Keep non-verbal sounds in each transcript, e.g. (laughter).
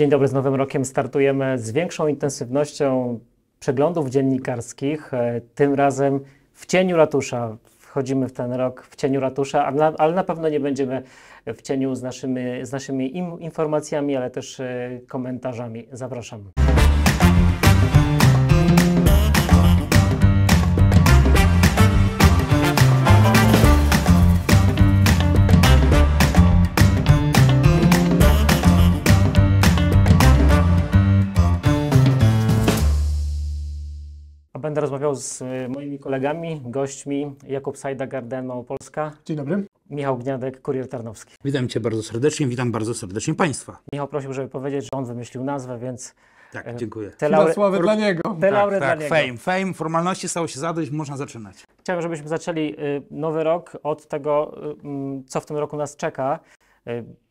Dzień dobry, z Nowym Rokiem startujemy z większą intensywnością przeglądów dziennikarskich, e, tym razem w cieniu ratusza. Wchodzimy w ten rok w cieniu ratusza, ale na pewno nie będziemy w cieniu z naszymi, z naszymi informacjami, ale też e, komentarzami. Zapraszam. Będę rozmawiał z y, moimi kolegami, gośćmi. Jakub Sajda, Garden Małopolska. Dzień dobry. Michał Gniadek, Kurier Tarnowski. Witam Cię bardzo serdecznie, witam bardzo serdecznie Państwa. Michał prosił, żeby powiedzieć, że on wymyślił nazwę, więc... Tak, y, dziękuję. Te laury... Sławę dla niego. Te tak, tak, dla fame, niego. fame, formalności stało się zadość, można zaczynać. Chciałbym, żebyśmy zaczęli y, nowy rok od tego, mm, co w tym roku nas czeka.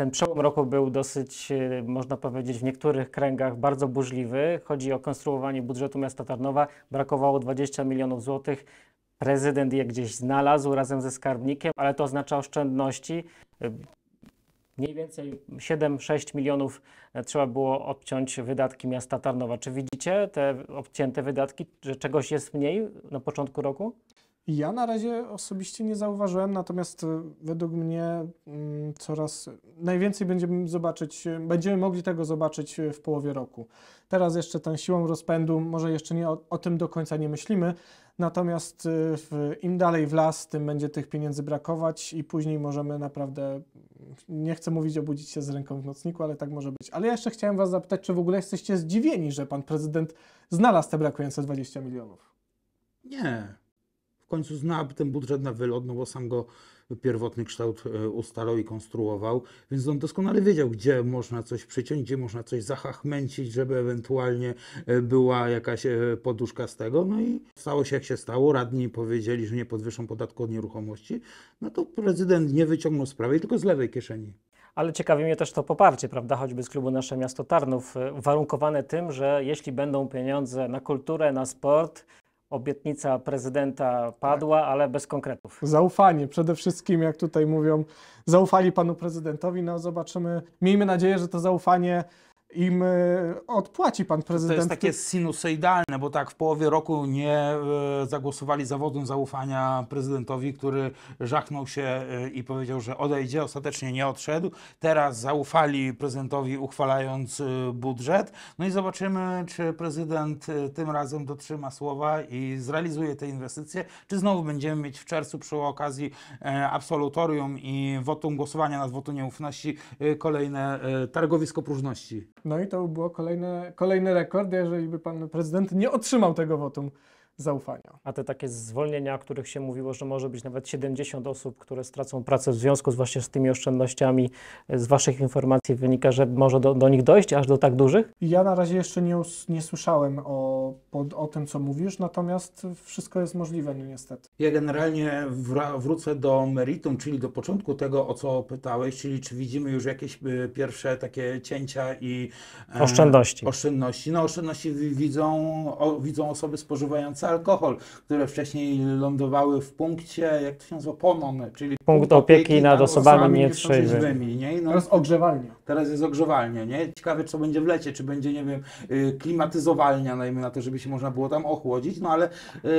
Ten przełom roku był dosyć, y, można powiedzieć, w niektórych kręgach bardzo burzliwy. Chodzi o konstruowanie budżetu miasta Tarnowa. Brakowało 20 milionów złotych. Prezydent je gdzieś znalazł razem ze skarbnikiem, ale to oznacza oszczędności. Y, mniej więcej 7-6 milionów y, trzeba było obciąć wydatki miasta Tarnowa. Czy widzicie te obcięte wydatki, że czegoś jest mniej na początku roku? Ja na razie osobiście nie zauważyłem, natomiast y, według mnie mm, coraz najwięcej będziemy zobaczyć, będziemy mogli tego zobaczyć y, w połowie roku. Teraz jeszcze tę siłą rozpędu, może jeszcze nie o, o, tym do końca nie myślimy, natomiast y, w, im dalej w las, tym będzie tych pieniędzy brakować i później możemy naprawdę, mm, nie chcę mówić obudzić się z ręką w nocniku, ale tak może być. Ale ja jeszcze chciałem Was zapytać, czy w ogóle jesteście zdziwieni, że Pan Prezydent znalazł te brakujące 20 milionów? Nie, końcu zna ten budżet na wylot, no bo sam go pierwotny kształt e, ustalał i konstruował, więc on doskonale wiedział, gdzie można coś przyciąć, gdzie można coś zahachmęcić, żeby ewentualnie e, była jakaś e, poduszka z tego. No i stało się jak się stało, radni powiedzieli, że nie podwyższą podatku od nieruchomości, no to prezydent nie wyciągnął sprawy, tylko z lewej kieszeni. Ale ciekawi mnie też to poparcie, prawda, choćby z klubu Nasze Miasto Tarnów, warunkowane tym, że jeśli będą pieniądze na kulturę, na sport, obietnica prezydenta tak. padła, ale bez konkretów. Zaufanie przede wszystkim, jak tutaj mówią, zaufali panu prezydentowi. No zobaczymy, miejmy nadzieję, że to zaufanie im e, odpłaci pan prezydent. To jest takie sinusoidalne, bo tak w połowie roku nie e, zagłosowali za zaufania prezydentowi, który żachnął się e, i powiedział, że odejdzie, ostatecznie nie odszedł. Teraz zaufali prezydentowi uchwalając budżet. No i zobaczymy, czy prezydent tym razem dotrzyma słowa i zrealizuje te inwestycje, czy znowu będziemy mieć w czerwcu przy okazji absolutorium i wotum głosowania nad wotum nieufności kolejne targowisko próżności. No i to by było kolejne, kolejny rekord, jeżeli by pan prezydent nie otrzymał tego wotum zaufania. A te takie zwolnienia, o których się mówiło, że może być nawet 70 osób, które stracą pracę w związku z właśnie z tymi oszczędnościami, z Waszych informacji wynika, że może do, do nich dojść aż do tak dużych? Ja na razie jeszcze nie, nie słyszałem o, o tym, co mówisz, natomiast wszystko jest możliwe, no niestety. Ja generalnie wrócę do meritum, czyli do początku tego, o co pytałeś, czyli czy widzimy już jakieś y, pierwsze takie cięcia i... E, oszczędności. Oszczędności. No oszczędności widzą, o, widzą osoby spożywające alkohol, które wcześniej lądowały w punkcie, jak to się nazywa, PONON, czyli punkt opieki, opieki nad osobami nietrzeźwymi. Nie? No, teraz ogrzewalnia. Teraz jest ogrzewalnia, nie? Ciekawe, co będzie w lecie, czy będzie, nie wiem, y, klimatyzowalnia, najmniej na to, żeby się można było tam ochłodzić, no ale yy,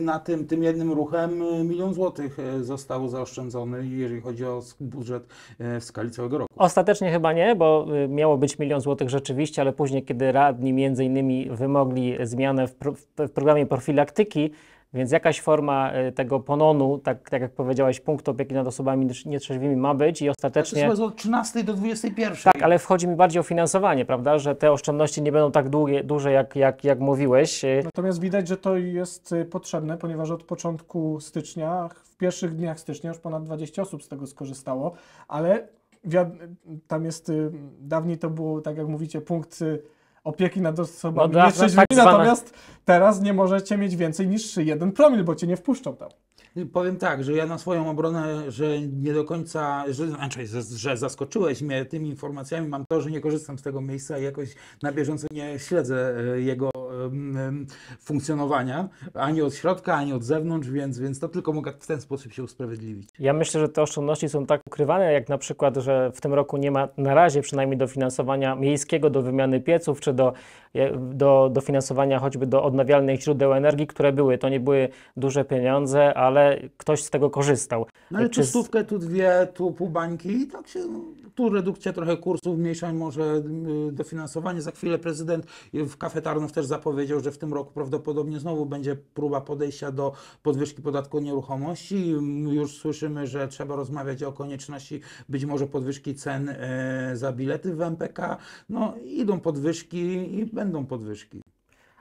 na tym, tym jednym ruchem y, milion złotych y, zostało zaoszczędzony, jeżeli chodzi o budżet w skali całego roku. Ostatecznie chyba nie, bo miało być milion złotych rzeczywiście, ale później, kiedy radni między innymi wymogli zmianę w, pro, w programie profilaktyki, więc jakaś forma e, tego pononu, tak, tak jak powiedziałeś, punktu opieki nad osobami nietrzeźwymi ma być i ostatecznie... To znaczy, jest od 13 do 21. Tak, ale wchodzi mi bardziej o finansowanie, prawda, że te oszczędności nie będą tak długie, duże, jak, jak, jak mówiłeś. E, Natomiast widać, że to jest e, potrzebne, ponieważ od początku stycznia, w pierwszych dniach stycznia już ponad 20 osób z tego skorzystało, ale tam jest, dawniej to było, tak jak mówicie, punkt opieki nad osobami no, nietrzeźwymi, tak zwana... natomiast teraz nie możecie mieć więcej niż jeden promil, bo cię nie wpuszczą tam. Powiem tak, że ja na swoją obronę, że nie do końca, że, znaczy, że, że zaskoczyłeś mnie tymi informacjami, mam to, że nie korzystam z tego miejsca i jakoś na bieżąco nie śledzę e, jego funkcjonowania, ani od środka, ani od zewnątrz, więc, więc to tylko mogę w ten sposób się usprawiedliwić. Ja myślę, że te oszczędności są tak ukrywane, jak na przykład, że w tym roku nie ma na razie przynajmniej dofinansowania miejskiego do wymiany pieców, czy do, do, dofinansowania choćby do odnawialnych źródeł energii, które były. To nie były duże pieniądze, ale ktoś z tego korzystał. No ale czy tu stówkę, tu dwie, tu pół bańki i tak się, tu redukcja trochę kursów, mniejsza może y, dofinansowanie. Za chwilę prezydent w kafetarnów też zapłaci zapowiedział, że w tym roku prawdopodobnie znowu będzie próba podejścia do podwyżki podatku nieruchomości. Już słyszymy, że trzeba rozmawiać o konieczności być może podwyżki cen e, za bilety w MPK. No idą podwyżki i będą podwyżki.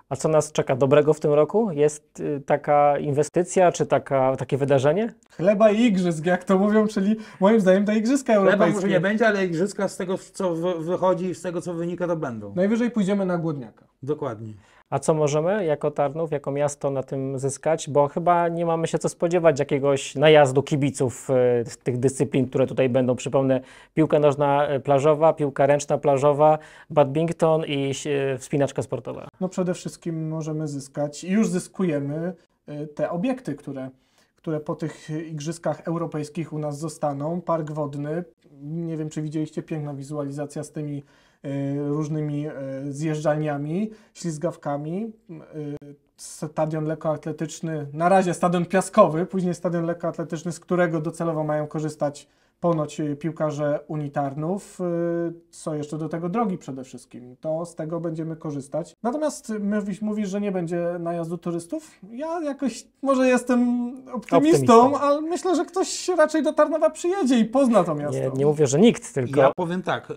A co nas czeka dobrego w tym roku? Jest y, taka inwestycja, czy taka, takie wydarzenie? Chleba i igrzysk, jak to mówią, czyli moim zdaniem te igrzyska Chleba europejskie. Chleba może nie będzie, ale igrzyska z tego, co wychodzi i z tego, co wynika, to będą. Najwyżej pójdziemy na głodniaka. Dokładnie. A co możemy jako Tarnów, jako miasto na tym zyskać? Bo chyba nie mamy się co spodziewać jakiegoś najazdu kibiców z y, tych dyscyplin, które tutaj będą. Przypomnę, piłka nożna y, plażowa, piłka ręczna plażowa, badminton i y, wspinaczka sportowa. No przede wszystkim możemy zyskać i już zyskujemy te obiekty, które które po tych igrzyskach europejskich u nas zostaną. Park wodny, nie wiem czy widzieliście, piękna wizualizacja z tymi E, różnymi e, zjeżdżalniami, ślizgawkami. E, stadion lekkoatletyczny, na razie stadion piaskowy, później stadion lekkoatletyczny, z którego docelowo mają korzystać ponoć y, piłkarze unitarnów y, są jeszcze do tego drogi przede wszystkim. To z tego będziemy korzystać. Natomiast mówisz, mówisz że nie będzie najazdu turystów. Ja jakoś może jestem optymistą, optymistą, ale myślę, że ktoś raczej do Tarnowa przyjedzie i pozna to miasto. Nie, nie mówię, że nikt, tylko... Ja powiem tak, y,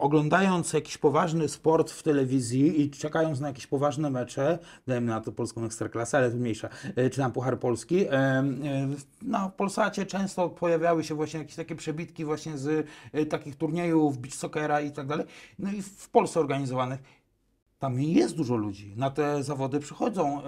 oglądając jakiś poważny sport w telewizji i czekając na jakieś poważne mecze, dajmy na to polską ekstraklasę, ale to mniejsza, czy na Puchar Polski, na Polsacie często pojawiały się właśnie jakieś takie przebitki właśnie z y, takich turniejów, beach soccera i tak dalej, no i w Polsce organizowanych. Tam jest dużo ludzi. Na te zawody przychodzą,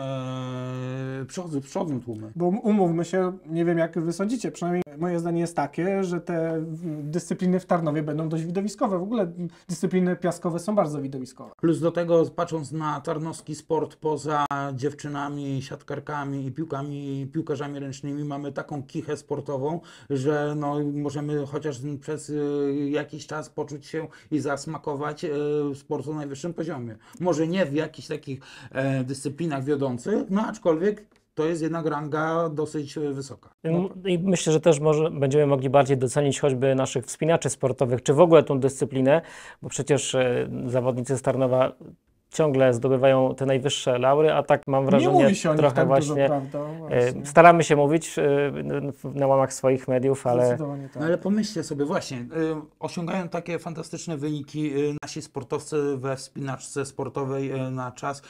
yy, przychodzą, przychodzą tłumy. Bo um-, umówmy się, nie wiem jak wy sądzicie, przynajmniej moje zdanie jest takie, że te mm, dyscypliny w Tarnowie będą dość widowiskowe. W ogóle dyscypliny piaskowe są bardzo widowiskowe. Plus do tego, patrząc na tarnowski sport, poza dziewczynami, siatkarkami i piłkami, piłkarzami ręcznymi, mamy taką kichę sportową, że no, możemy chociaż przez y, jakiś czas poczuć się i zasmakować y, sportu na najwyższym poziomie. Może nie w jakichś takich e, dyscyplinach wiodących, no aczkolwiek to jest jednak ranga dosyć wysoka. No, I myślę, że też może będziemy mogli bardziej docenić choćby naszych wspinaczy sportowych, czy w ogóle tą dyscyplinę, bo przecież e, zawodnicy Starnowa ciągle zdobywają te najwyższe laury, a tak mam wrażenie, nie mówi się o trochę tak właśnie, dużo, e, właśnie, staramy się mówić e, na łamach swoich mediów, ale... Tak. No ale pomyślcie sobie właśnie, e, osiągają takie fantastyczne wyniki nasi sportowcy we wspinaczce sportowej na czas.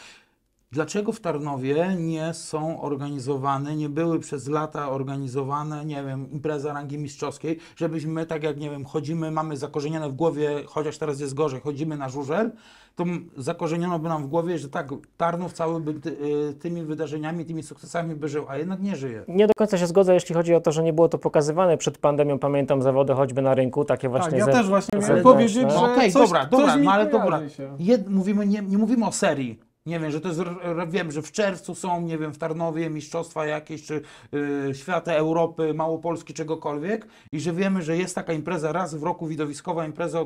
Dlaczego w Tarnowie nie są organizowane, nie były przez lata organizowane, nie wiem, impreza rangi mistrzowskiej, żebyśmy tak jak, nie wiem, chodzimy, mamy zakorzenione w głowie, chociaż teraz jest gorzej, chodzimy na żużel, to zakorzeniono by nam w głowie, że tak, Tarnów cały by ty, y, tymi wydarzeniami, tymi sukcesami by żył, a jednak nie żyje. Nie do końca się zgodzę, jeśli chodzi o to, że nie było to pokazywane przed pandemią. Pamiętam zawody choćby na rynku, takie tak, właśnie. Tak, ja ze, też właśnie ze, miałem powiedzieć, że... No okej, dobra, dobra, no ale dobra. Jed, mówimy, nie, nie mówimy o serii, nie wiem, że to jest, wiem, że w czerwcu są, nie wiem, w Tarnowie mistrzostwa jakieś, czy y, świata Europy, Małopolski, czegokolwiek i że wiemy, że jest taka impreza raz w roku, widowiskowa impreza,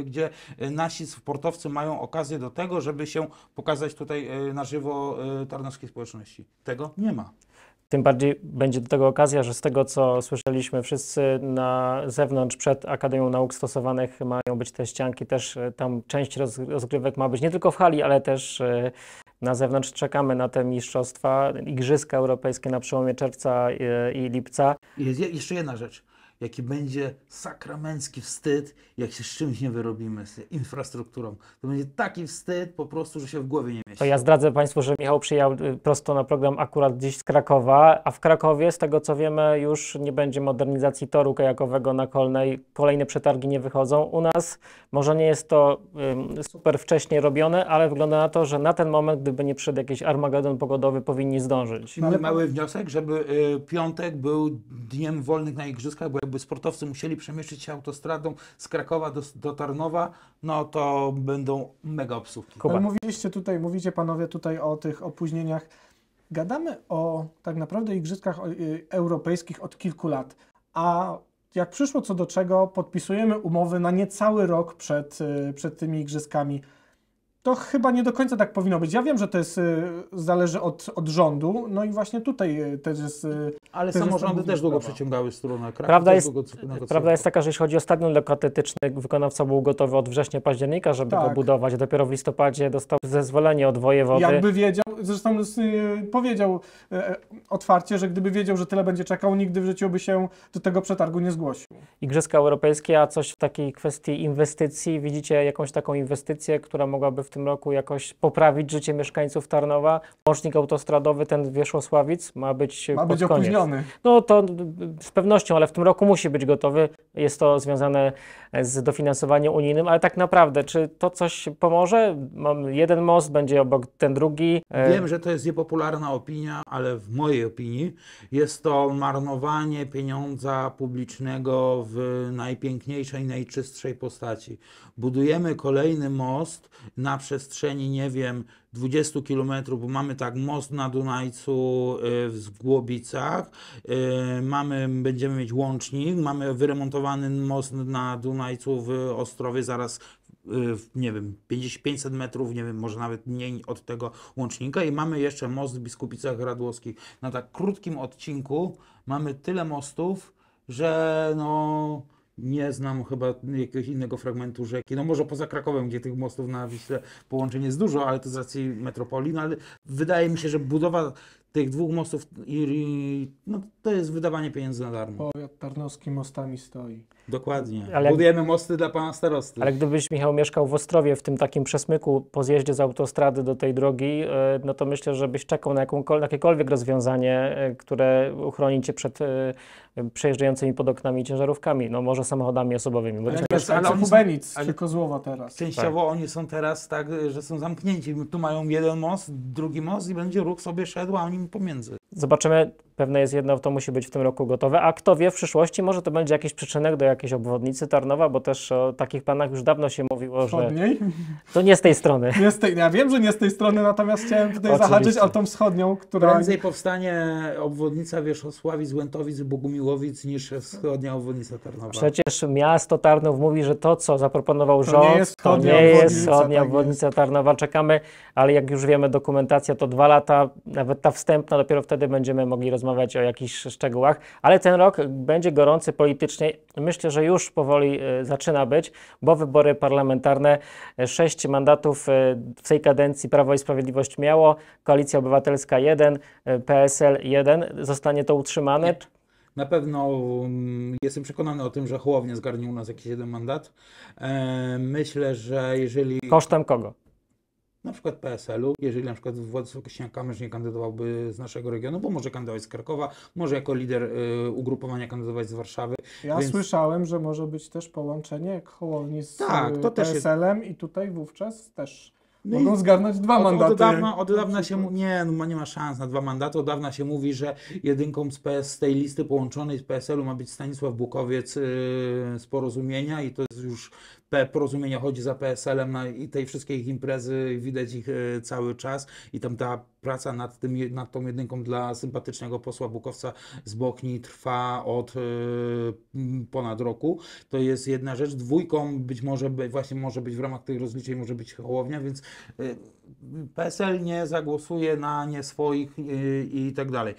y, gdzie y, nasi sportowcy mają okazję do tego, żeby się pokazać tutaj y, na żywo tarnowskiej społeczności. Tego nie ma. Tym bardziej będzie do tego okazja, że z tego, co słyszeliśmy wszyscy na zewnątrz, przed Akademią Nauk Stosowanych mają być te ścianki, też e, tam część rozgrywek ma być nie tylko w hali, ale też e, na zewnątrz. Czekamy na te mistrzostwa, Igrzyska Europejskie na przełomie czerwca e, i lipca. Jest jeszcze jedna rzecz jaki będzie sakramencki wstyd, jak się z czymś nie wyrobimy, z infrastrukturą. To będzie taki wstyd po prostu, że się w głowie nie mieści. To ja zdradzę Państwu, że Michał przyjechał y, prosto na program akurat dziś z Krakowa, a w Krakowie, z tego co wiemy, już nie będzie modernizacji toru kajakowego na Kolnej, kolejne przetargi nie wychodzą. U nas może nie jest to um, super wcześnie robione, ale wygląda na to, że na ten moment, gdyby nie przyszedł jakiś armagedon pogodowy, powinni zdążyć. Mamy mały wniosek, żeby y, piątek był dniem wolnych na Igrzyskach, bo jakby sportowcy musieli przemieszczyć się autostradą z Krakowa do, do Tarnowa, no to będą mega obsówki. Ale mówiliście tutaj, mówicie panowie tutaj o tych opóźnieniach. Gadamy o tak naprawdę igrzyskach y, europejskich od kilku lat, a jak przyszło co do czego, podpisujemy umowy na niecały rok przed, y, przed tymi igrzyskami to chyba nie do końca tak powinno być. Ja wiem, że to jest, y, zależy od, od rządu, no i właśnie tutaj y, y, też jest... Ale też samorządy też długo przeciągały stronę kraju. Prawda, jest, prawda jest taka, że jeśli chodzi o stadion lekkoatletyczny, wykonawca był gotowy od września, października, żeby tak. go budować. Dopiero w listopadzie dostał zezwolenie od wojewody. Jakby wiedział, zresztą powiedział otwarcie, że gdyby wiedział, że tyle będzie czekał, nigdy w życiu by się do tego przetargu nie zgłosił. Igrzyska Europejskie, a coś w takiej kwestii inwestycji, widzicie jakąś taką inwestycję, która mogłaby w tym roku jakoś poprawić życie mieszkańców Tarnowa. Łącznik autostradowy ten Wierzchosławic ma być Ma być koniec. opóźniony. No to z pewnością, ale w tym roku musi być gotowy. Jest to związane z dofinansowaniem unijnym, ale tak naprawdę, czy to coś pomoże? Mam jeden most, będzie obok ten drugi. E, Wiem, że to jest niepopularna opinia, ale w mojej opinii jest to marnowanie pieniądza publicznego w najpiękniejszej, najczystszej postaci. Budujemy kolejny most na przestrzeni, nie wiem, 20 kilometrów, bo mamy tak most na Dunajcu y, w Zgłobicach, y, mamy, będziemy mieć łącznik, mamy wyremontowany most na Dunajcu w Ostrowie, zaraz y, nie wiem, 500 metrów, nie wiem, może nawet mniej od tego łącznika i mamy jeszcze most w Biskupicach Radłowskich. Na tak krótkim odcinku mamy tyle mostów, że no nie znam chyba jakiegoś innego fragmentu rzeki. No może poza Krakowem, gdzie tych mostów na Wiśle połączeń jest dużo, ale to z racji metropolii. No ale wydaje mi się, że budowa tych dwóch mostów, i, i, no, to jest wydawanie pieniędzy na darmo. Powiat tarnowski mostami stoi. Dokładnie. Ale, Budujemy mosty dla pana starosty. Ale gdybyś, Michał, mieszkał w Ostrowie, w tym takim przesmyku po zjeździe z autostrady do tej drogi, e, no to myślę, że byś czekał na jakiekolwiek rozwiązanie, e, które uchroni cię przed e, przejeżdżającymi pod oknami ciężarówkami, no może samochodami osobowymi. Bo ale wiesz, ale oni ale... tylko złowa teraz. Częściowo tak. oni są teraz tak, że są zamknięci. Tu mają jeden most, drugi most i będzie ruch sobie szedł, a oni pomiędzy. Zobaczymy, Pewne jest jedno, to musi być w tym roku gotowe, a kto wie w przyszłości, może to będzie jakiś przyczynek do jakiejś obwodnicy Tarnowa, bo też o takich panach już dawno się mówiło, Wschodniej? To nie z tej strony. Nie z tej, ja wiem, że nie z tej strony, natomiast chciałem tutaj Oczywiście. zahaczyć o tą wschodnią, która... Prędzej powstanie obwodnica Wierzchosławic, Łętowic Bogumiłowic niż wschodnia obwodnica Tarnowa. Przecież miasto Tarnów mówi, że to, co zaproponował rząd, to nie jest wschodnia, nie obwodnica, jest wschodnia tak obwodnica jest. Tarnowa. Czekamy, ale jak już wiemy, dokumentacja to dwa lata, nawet ta wstępna, dopiero wtedy będziemy mogli rozmawiać o jakichś szczegółach, ale ten rok będzie gorący politycznie. Myślę, że już powoli e, zaczyna być, bo wybory parlamentarne, e, sześć mandatów e, w tej kadencji Prawo i Sprawiedliwość miało, Koalicja Obywatelska jeden, PSL jeden. Zostanie to utrzymane? Na pewno mm, jestem przekonany o tym, że Hołownia zgarnił u nas jakiś jeden mandat. Myślę, że jeżeli. Kosztem kogo? na przykład PSL-u, jeżeli na przykład Władysław Kosiniak-Kamysz nie kandydowałby z naszego regionu, bo może kandydować z Krakowa, może jako lider y, ugrupowania kandydować z Warszawy. Ja więc... słyszałem, że może być też połączenie jak Hołowni z tak, PSL-em y, jest... i tutaj wówczas też no mogą zgarnąć dwa od, mandaty. Od dawna, od dawna się (laughs) mówi, nie, no, nie ma szans na dwa mandaty. Od dawna się mówi, że jedynką z, PS, z tej listy połączonej z PSL-u ma być Stanisław Bukowiec yy, z porozumienia i to jest już porozumienia chodzi za PSL-em na no i tej ich imprezy, widać ich e, cały czas i tam ta praca nad, tym, nad tą jedynką dla sympatycznego posła Bukowca z Bokni trwa od e, ponad roku. To jest jedna rzecz. Dwójką być może, właśnie może być w ramach tych rozliczeń, może być Hołownia, więc e, PSL nie zagłosuje na nie swoich i tak dalej.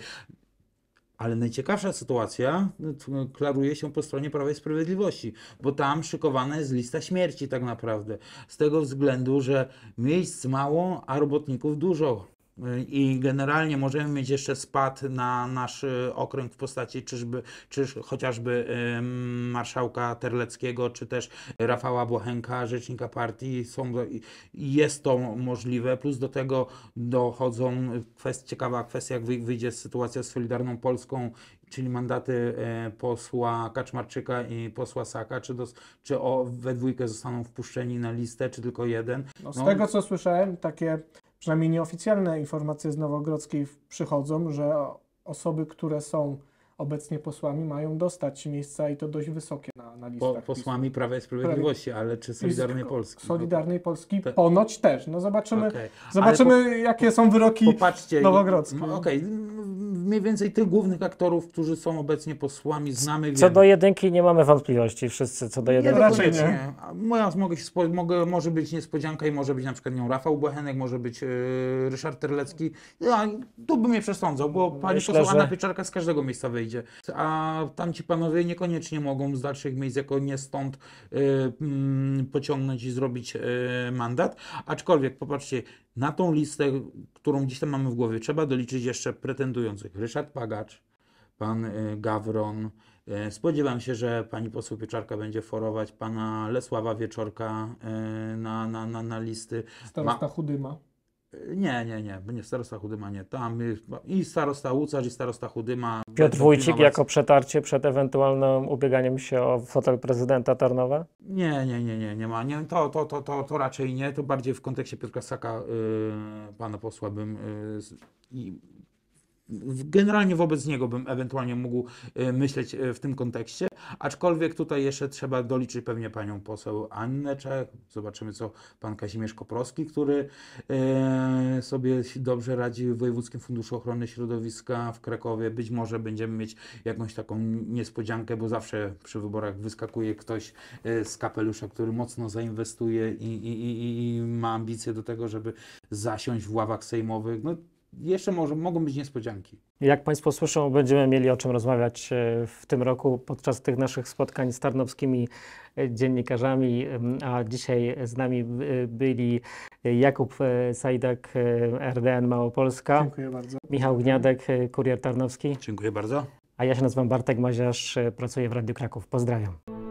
Ale najciekawsza sytuacja y, y, klaruje się po stronie Prawa i Sprawiedliwości, bo tam szykowana jest lista śmierci tak naprawdę. Z tego względu, że miejsc mało, a robotników dużo. Y, i generalnie możemy mieć jeszcze spad na nasz y, okręg w postaci czyżby, czyż chociażby marszałka Terleckiego, czy też Rafała Błochenka, rzecznika partii. Są, jest to możliwe, plus do tego dochodzą kwest, ciekawa kwestia, jak wyjdzie sytuacja z Solidarną Polską czyli mandaty e, posła Kaczmarczyka i posła Saka, czy, dos, czy o, we dwójkę zostaną wpuszczeni na listę, czy tylko jeden. No, z no. tego co słyszałem, takie przynajmniej nieoficjalne informacje z Nowogrodzkiej przychodzą, że osoby, które są obecnie posłami, mają dostać miejsca i to dość wysokie na, na listach. Po, posłami PiS. Prawa i Sprawiedliwości, ale czy Solidarnej Polski? Solidarnej no Polski Pe ponoć też. No zobaczymy, okay. zobaczymy po, jakie są wyroki popatrzcie, Nowogrodzkiej. No okej, okay mniej więcej tych głównych aktorów, którzy są obecnie posłami, znamy. Co wiemy. do jedynki nie mamy wątpliwości, wszyscy co do jedynki. Nie, raczej nie. Moja, mogę się spo, mogę, może być niespodzianka i może być na przykład nią Rafał Błachenek, może być yy, Ryszard Terlecki. Ja, no, tu bym mnie przesądzał, bo pani Myślę, poseł Anna Pieczarka z każdego miejsca wyjdzie. A tamci panowie niekoniecznie mogą z dalszych miejsc jako nie stąd yy, pociągnąć i zrobić e, mandat. Aczkolwiek popatrzcie, na tą listę, którą dzisiaj tam mamy w głowie, trzeba doliczyć jeszcze pretendujących Ryszard Pagacz, pan y, Gawron. Y, spodziewam się, że pani poseł Pieczarka będzie forować pana Lesława Wieczorka y, na, na, na, na listy. Starosta Ma... Chudyma. Nie, nie, nie, nie, starosta Chudyma nie. Tam i starosta Łucarz, i starosta Chudyma. Piotr Wójcik jako przetarcie przed ewentualnym ubieganiem się o fotel prezydenta Tarnowa? Nie, nie, nie, nie, nie ma. Nie, to, to, to, to, to raczej nie. To bardziej w kontekście Piotra Saka, yy, pana posła bym yy, Generalnie wobec niego bym ewentualnie mógł e, myśleć e, w tym kontekście, aczkolwiek tutaj jeszcze trzeba doliczyć pewnie panią poseł Annę Czech. Zobaczymy, co pan Kazimierz Koprowski, który e, sobie dobrze radzi w Wojewódzkim Funduszu Ochrony Środowiska w Krakowie. Być może będziemy mieć jakąś taką niespodziankę, bo zawsze przy wyborach wyskakuje ktoś z kapelusza, który mocno zainwestuje i, i, i, i ma ambicje do tego, żeby zasiąść w ławach sejmowych. No, jeszcze może, mogą być niespodzianki. Jak Państwo słyszą, będziemy mieli o czym rozmawiać e, w tym roku podczas tych naszych spotkań z tarnowskimi e, dziennikarzami, e, a dzisiaj z nami byli Jakub Sajdak, RDN Małopolska. Dziękuję bardzo. Michał Gniadek, Kurier Tarnowski. Dziękuję bardzo. A ja się nazywam Bartek Maziarz, pracuję w Radiu Kraków. Pozdrawiam.